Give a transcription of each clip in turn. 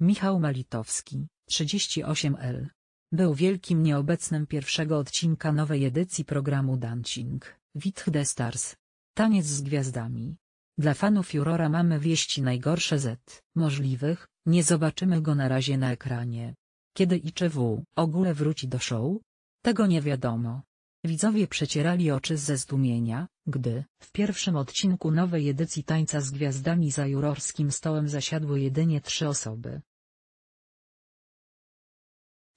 Michał Malitowski, 38L. Był wielkim nieobecnym pierwszego odcinka nowej edycji programu Dancing, with the Stars. Taniec z gwiazdami. Dla fanów Jurora mamy wieści najgorsze z możliwych, nie zobaczymy go na razie na ekranie. Kiedy i czy w ogóle wróci do show? Tego nie wiadomo. Widzowie przecierali oczy ze zdumienia, gdy w pierwszym odcinku nowej edycji Tańca z Gwiazdami za jurorskim stołem zasiadły jedynie trzy osoby.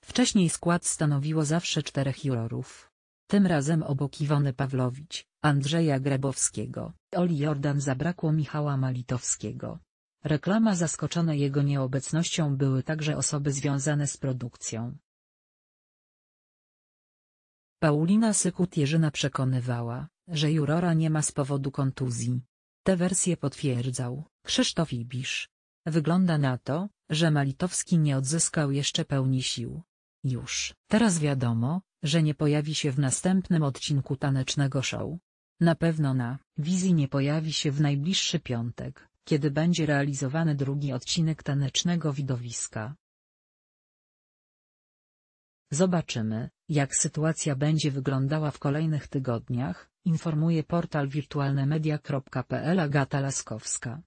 Wcześniej skład stanowiło zawsze czterech jurorów. Tym razem obok Iwony Pawlowicz, Andrzeja Grebowskiego, Oli Jordan zabrakło Michała Malitowskiego. Reklama zaskoczona jego nieobecnością były także osoby związane z produkcją. Paulina Sykut-Jerzyna przekonywała, że Jurora nie ma z powodu kontuzji. Te wersje potwierdzał Krzysztof Ibisz. Wygląda na to, że Malitowski nie odzyskał jeszcze pełni sił. Już teraz wiadomo, że nie pojawi się w następnym odcinku tanecznego show. Na pewno na wizji nie pojawi się w najbliższy piątek, kiedy będzie realizowany drugi odcinek tanecznego widowiska. Zobaczymy, jak sytuacja będzie wyglądała w kolejnych tygodniach, informuje portal wirtualnemedia.pl Agata Laskowska.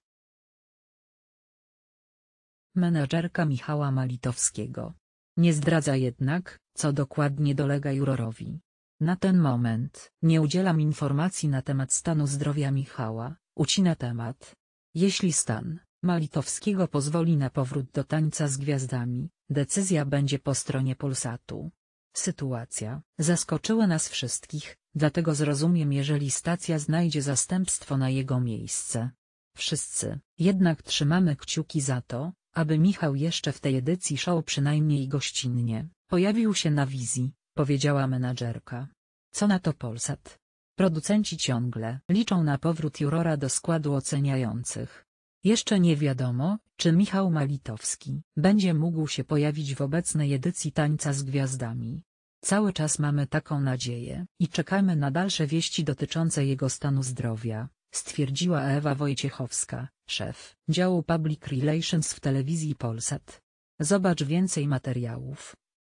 Menedżerka Michała Malitowskiego. Nie zdradza jednak, co dokładnie dolega jurorowi. Na ten moment nie udzielam informacji na temat stanu zdrowia Michała, ucina temat. Jeśli stan Malitowskiego pozwoli na powrót do tańca z gwiazdami, decyzja będzie po stronie Polsatu. Sytuacja zaskoczyła nas wszystkich, dlatego zrozumiem jeżeli stacja znajdzie zastępstwo na jego miejsce. Wszyscy jednak trzymamy kciuki za to, aby Michał jeszcze w tej edycji show przynajmniej gościnnie pojawił się na wizji, powiedziała menadżerka. Co na to Polsat? Producenci ciągle liczą na powrót jurora do składu oceniających, jeszcze nie wiadomo, czy Michał Malitowski będzie mógł się pojawić w obecnej edycji Tańca z Gwiazdami. Cały czas mamy taką nadzieję i czekamy na dalsze wieści dotyczące jego stanu zdrowia, stwierdziła Ewa Wojciechowska, szef działu Public Relations w telewizji Polsat. Zobacz więcej materiałów.